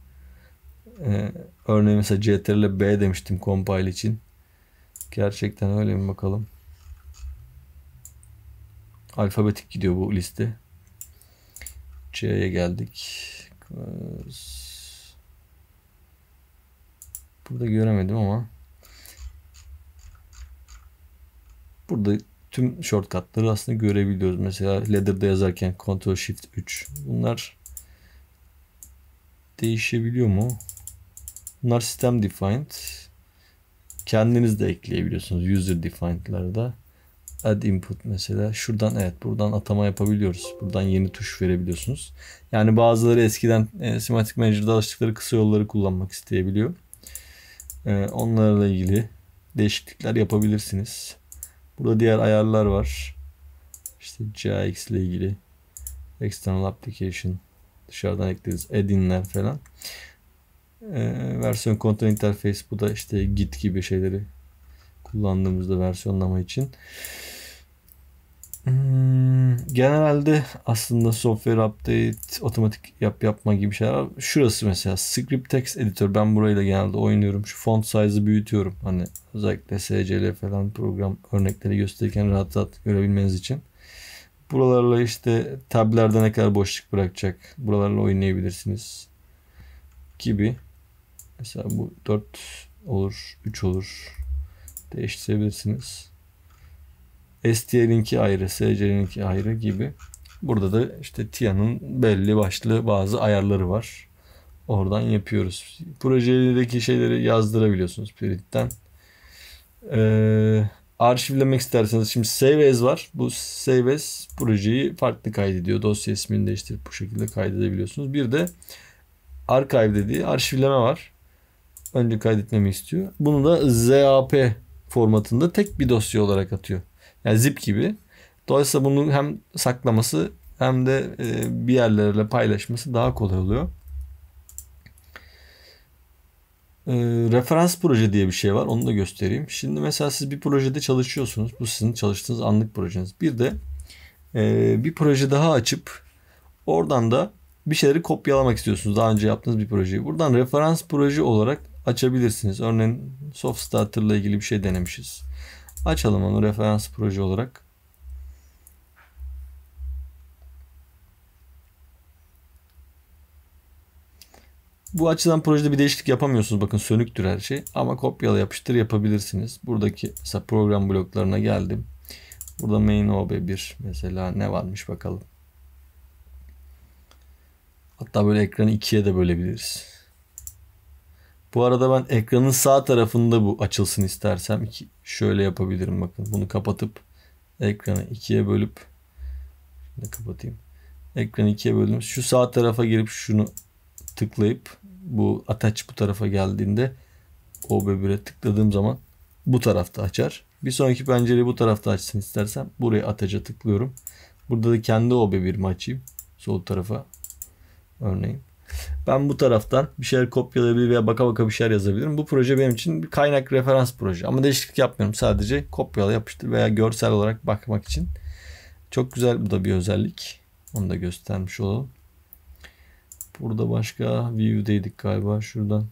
Ee, örneğin mesela CTRL B demiştim compile için. Gerçekten öyle mi bakalım. Alfabetik gidiyor bu liste. C'ye geldik. Burada göremedim ama burada tüm shortcutları aslında görebiliyoruz. Mesela ladder'da yazarken Ctrl Shift 3. Bunlar değişebiliyor mu? Bunlar sistem defined. Kendiniz de ekleyebiliyorsunuz user defined'larda. Add input mesela. Şuradan evet buradan atama yapabiliyoruz. Buradan yeni tuş verebiliyorsunuz. Yani bazıları eskiden e, Semantic Manager'da alıştıkları kısa yolları kullanmak isteyebiliyor. E, onlarla ilgili değişiklikler yapabilirsiniz. Burada diğer ayarlar var. İşte CX ile ilgili external application dışarıdan ekleriz. Edinler falan. Ee, versiyon kontrol interface bu da işte git gibi şeyleri kullandığımızda versiyonlama için. Hmm, genelde aslında software update, otomatik yap yapma gibi şeyler Şurası mesela script text editor. Ben burayla genelde oynuyorum. Şu font size'ı büyütüyorum. Hani özellikle SCL falan program örnekleri gösterirken rahat rahat görebilmeniz için. Buralarla işte tablerde ne kadar boşluk bırakacak. Buralarla oynayabilirsiniz. Gibi. Mesela bu 4 olur, 3 olur. Değiştirebilirsiniz. STL'inki ayrı, SC'ninki ayrı gibi. Burada da işte TIA'nın belli başlı bazı ayarları var. Oradan yapıyoruz. Projedeki şeyleri yazdırabiliyorsunuz Pirit'ten. Ee, arşivlemek isterseniz şimdi Save As var. Bu Save As projeyi farklı kaydediyor. Dosya ismini değiştirip bu şekilde kaydedebiliyorsunuz. Bir de Archive dediği arşivleme var. Önce kaydetmemi istiyor. Bunu da ZAP formatında tek bir dosya olarak atıyor. Yani zip gibi. Dolayısıyla bunu hem saklaması hem de e, bir yerlerle paylaşması daha kolay oluyor. E, referans proje diye bir şey var. Onu da göstereyim. Şimdi mesela siz bir projede çalışıyorsunuz. Bu sizin çalıştığınız anlık projeniz. Bir de e, bir proje daha açıp oradan da bir şeyleri kopyalamak istiyorsunuz. Daha önce yaptığınız bir projeyi. Buradan referans proje olarak açabilirsiniz. Örneğin Soft Starter ile ilgili bir şey denemişiz. Açalım onu referans proje olarak. Bu açıdan projede bir değişiklik yapamıyorsunuz. Bakın sönüktür her şey. Ama kopyala yapıştır yapabilirsiniz. Buradaki mesela program bloklarına geldim. Burada main ob1 mesela ne varmış bakalım. Hatta böyle ekranı ikiye de bölebiliriz. Bu arada ben ekranın sağ tarafında bu açılsın istersem şöyle yapabilirim bakın. Bunu kapatıp ekranı ikiye bölüp şimdi kapatayım. Ekranı ikiye böldüm. Şu sağ tarafa girip şunu tıklayıp bu ataç bu tarafa geldiğinde o 1e tıkladığım zaman bu tarafta açar. Bir sonraki pencereyi bu tarafta açsın istersen, buraya ataca tıklıyorum. Burada da kendi o 1imi açayım. Sol tarafa örneğin. Ben bu taraftan bir şeyler kopyalayabilir veya baka baka bir şeyler yazabilirim. Bu proje benim için bir kaynak referans proje. Ama değişiklik yapmıyorum. Sadece kopyala yapıştır veya görsel olarak bakmak için. Çok güzel bu da bir özellik. Onu da göstermiş olalım. Burada başka view'deydik galiba şuradan.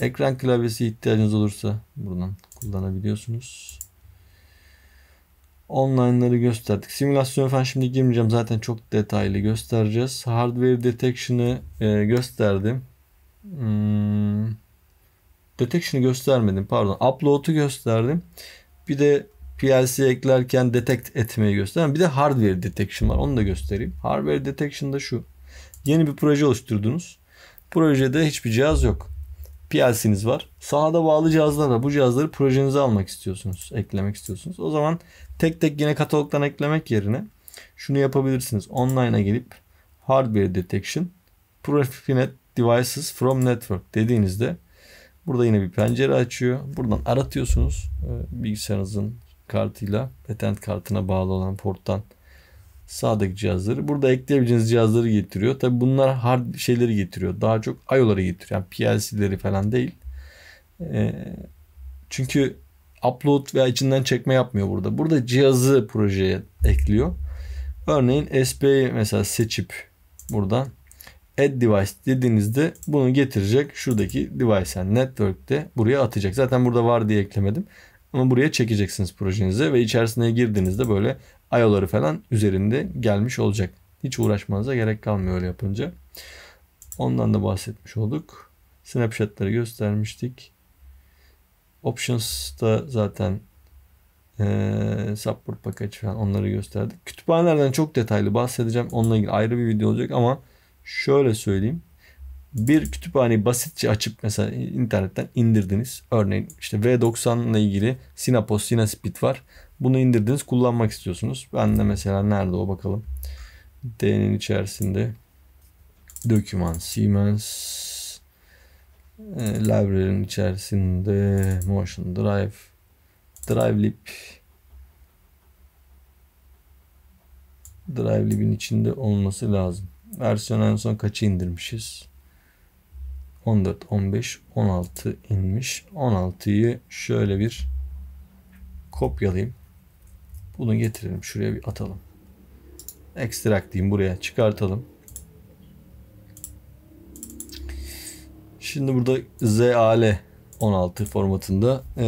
Ekran klavyesi ihtiyacınız olursa buradan kullanabiliyorsunuz. Online'ları gösterdik. Simülasyon falan şimdi girmeyeceğim. Zaten çok detaylı göstereceğiz. Hardware detection'ı e, gösterdim. Hmm, detection'ı göstermedim pardon. Upload'u gösterdim. Bir de PLC eklerken detect etmeyi gösteren bir de hardware detection var. Onu da göstereyim. Hardware detection da şu. Yeni bir proje oluşturdunuz. Projede hiçbir cihaz yok. PLC'niz var. Sahada bağlı cihazlarla bu cihazları projenize almak istiyorsunuz, eklemek istiyorsunuz. O zaman tek tek yine katalogdan eklemek yerine şunu yapabilirsiniz. Online'a gelip Hardware Detection Profinet Devices from Network dediğinizde burada yine bir pencere açıyor. Buradan aratıyorsunuz ee, bilgisayarınızın kartıyla ethernet kartına bağlı olan porttan sağdaki cihazları. Burada ekleyebileceğiniz cihazları getiriyor. Tabi bunlar hard şeyleri getiriyor. Daha çok IO'ları getiriyor. Yani PLC'leri falan değil. E, çünkü upload veya içinden çekme yapmıyor burada. Burada cihazı projeye ekliyor. Örneğin SP'yi mesela seçip burada add device dediğinizde bunu getirecek şuradaki device yani network'te buraya atacak. Zaten burada var diye eklemedim. Ama buraya çekeceksiniz projenize ve içerisine girdiğinizde böyle ayoları falan üzerinde gelmiş olacak. Hiç uğraşmanıza gerek kalmıyor öyle yapınca. Ondan da bahsetmiş olduk. Snapshot'ları göstermiştik. Options'ta zaten e, support package falan onları gösterdik. Kütüphanelerden çok detaylı bahsedeceğim. Onunla ilgili ayrı bir video olacak ama şöyle söyleyeyim. Bir kütüphaneyi basitçe açıp mesela internetten indirdiniz. Örneğin işte V90 ile ilgili Sinapos, Sinaspeed var. Bunu indirdiniz kullanmak istiyorsunuz. Ben de mesela nerede o bakalım. D'nin içerisinde Döküman, Siemens e, library'nin içerisinde motion drive drivelib drivelib'in içinde olması lazım. Versiyon en son kaçı indirmişiz? 14, 15, 16 inmiş. 16'yı şöyle bir kopyalayayım. Bunu getirelim. Şuraya bir atalım. Extract diyeyim buraya. Çıkartalım. Şimdi burada ZAL 16 formatında e,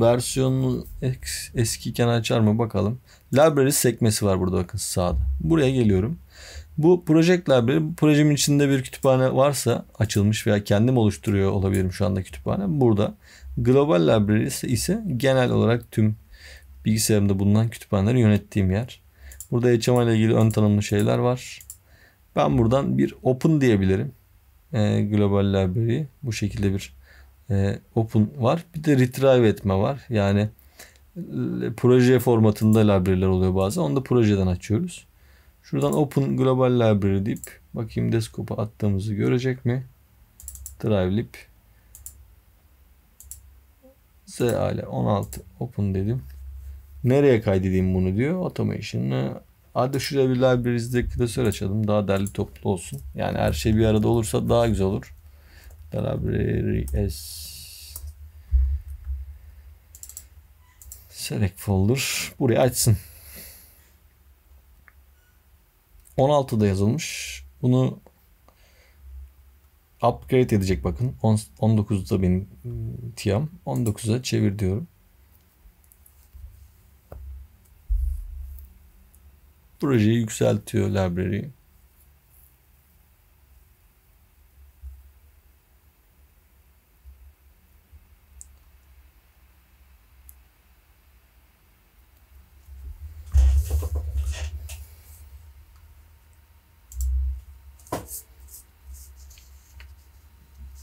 versiyonunu es, eskiyken açar mı bakalım. Library sekmesi var burada bakın sağda. Buraya geliyorum. Bu Project Library, projemin içinde bir kütüphane varsa açılmış veya kendim oluşturuyor olabilirim şu anda kütüphane. Burada Global Library ise genel olarak tüm bilgisayarımda bulunan kütüphaneleri yönettiğim yer. Burada HMI ile ilgili ön tanımlı şeyler var. Ben buradan bir open diyebilirim. E, global library bu şekilde bir e, open var. Bir de retrieve etme var. Yani e, proje formatında library'ler oluyor bazen. Onu da projeden açıyoruz. Şuradan Open Global Library deyip bakayım desktop'a attığımızı görecek mi? Drivelib Z ile 16 Open dedim. Nereye kaydedeyim bunu diyor. Automation. Hadi şurada bir libraries'de klasör açalım. Daha derli toplu olsun. Yani her şey bir arada olursa daha güzel olur. Library S. Select folder. Buraya açsın. 16'da yazılmış. Bunu upgrade edecek bakın. 19'da benim tiyam. 19'a çevir diyorum. projeyi yükseltiyor library.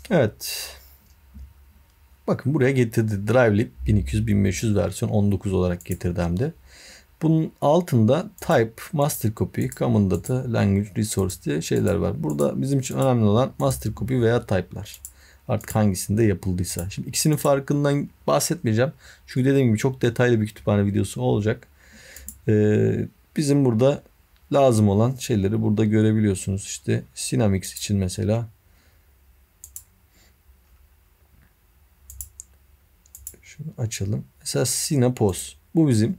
Evet. Bakın buraya getirdi. DriveLib 1200-1500 versiyon 19 olarak getirdi hem de. Bunun altında type, master copy, common data, language, resource diye şeyler var. Burada bizim için önemli olan master copy veya type'lar. Artık hangisinde yapıldıysa. Şimdi ikisinin farkından bahsetmeyeceğim. Çünkü dediğim gibi çok detaylı bir kütüphane videosu olacak. Ee, bizim burada lazım olan şeyleri burada görebiliyorsunuz. İşte Synamix için mesela şunu açalım. Mesela Sinapos. Bu bizim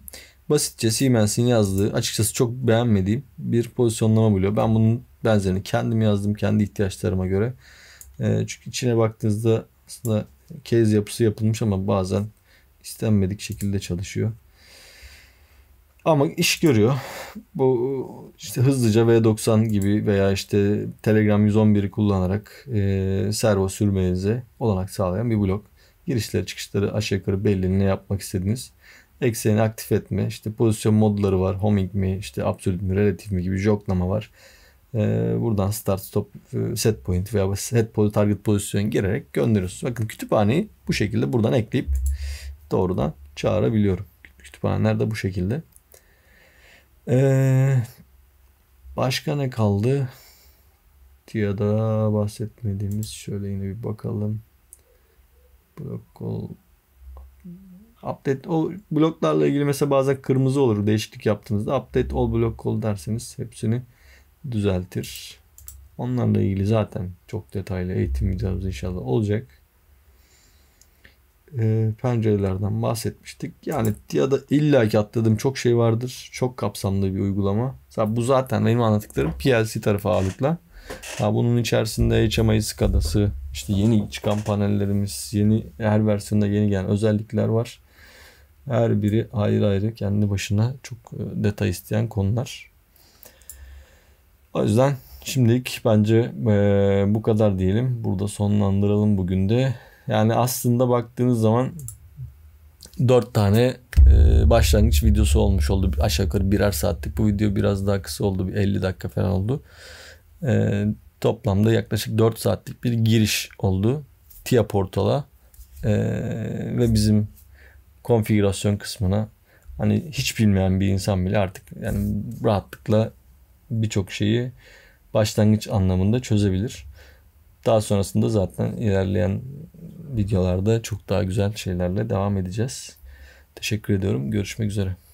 basitçe Siemens'in yazdığı açıkçası çok beğenmediğim bir pozisyonlama buluyor. Ben bunun benzerini kendim yazdım kendi ihtiyaçlarıma göre. Ee, çünkü içine baktığınızda aslında kez yapısı yapılmış ama bazen istenmedik şekilde çalışıyor. Ama iş görüyor. Bu işte hızlıca V90 gibi veya işte Telegram 111'i kullanarak e, servo sürmenize olanak sağlayan bir blok. Girişleri çıkışları aşağı yukarı belli ne yapmak istediğiniz ekseni aktif etme, işte pozisyon modları var, homing mi, işte absolut mi, relatif mi gibi joklama var. Ee, buradan start stop e, set point veya set target pozisyon girerek gönderiyorsunuz. Bakın kütüphaneyi bu şekilde buradan ekleyip doğrudan çağırabiliyorum. Kütüphaneler de bu şekilde. Ee, başka ne kaldı? TIA'da bahsetmediğimiz şöyle yine bir bakalım. Protokol Update o bloklarla ilgili mesela bazen kırmızı olur değişiklik yaptığınızda. Update all block call derseniz hepsini düzeltir. Onlarla ilgili zaten çok detaylı eğitim videomuz inşallah olacak. E, pencerelerden bahsetmiştik. Yani ya da illaki atladığım çok şey vardır. Çok kapsamlı bir uygulama. Mesela bu zaten benim anlattıklarım PLC tarafı ağırlıkla. Ha, bunun içerisinde HMI SCADA'sı, işte yeni çıkan panellerimiz, yeni her versiyonda yeni gelen özellikler var. Her biri ayrı ayrı kendi başına çok e, detay isteyen konular. O yüzden şimdilik bence e, bu kadar diyelim. Burada sonlandıralım bugün de. Yani aslında baktığınız zaman 4 tane e, başlangıç videosu olmuş oldu. Aşağı yukarı birer saatlik. Bu video biraz daha kısa oldu. 50 dakika falan oldu. toplamda yaklaşık 4 saatlik bir giriş oldu. TIA portala e, ve bizim konfigürasyon kısmına hani hiç bilmeyen bir insan bile artık yani rahatlıkla birçok şeyi başlangıç anlamında çözebilir. Daha sonrasında zaten ilerleyen videolarda çok daha güzel şeylerle devam edeceğiz. Teşekkür ediyorum. Görüşmek üzere.